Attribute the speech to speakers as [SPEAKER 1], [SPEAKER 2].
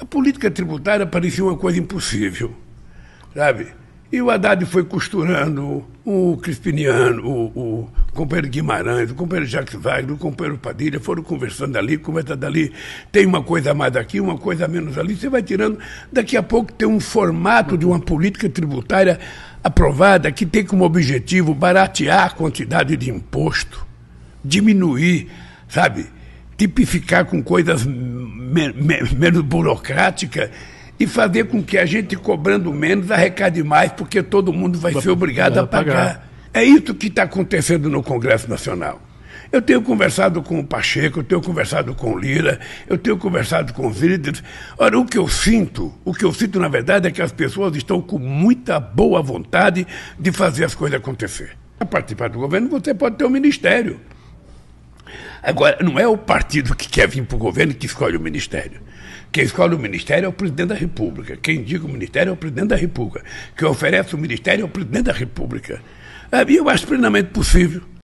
[SPEAKER 1] A política tributária parecia uma coisa impossível, sabe? E o Haddad foi costurando o Crispiniano, o, o companheiro Guimarães, o companheiro Jacques Wagner, o companheiro Padilha, foram conversando ali, conversando ali, tem uma coisa a mais daqui, uma coisa a menos ali, você vai tirando. Daqui a pouco tem um formato de uma política tributária aprovada que tem como objetivo baratear a quantidade de imposto, diminuir, sabe? Tipificar com coisas menos burocrática e fazer com que a gente, cobrando menos, arrecade mais, porque todo mundo vai, ser obrigado a pagar. pagar. É isso que está acontecendo no Congresso Nacional. Eu tenho conversado com o Pacheco, eu tenho conversado com o Lira, eu tenho conversado com os líderes. Ora, o que eu sinto, o que eu sinto na verdade é que as pessoas estão com muita boa vontade de fazer as coisas acontecer. A participar do governo, você pode ter um ministério. Agora, não é o partido que quer vir para o governo que escolhe o ministério. Quem escolhe o ministério é o presidente da República. Quem indica o ministério é o presidente da República. Quem oferece o ministério é o presidente da República. É, eu acho plenamente possível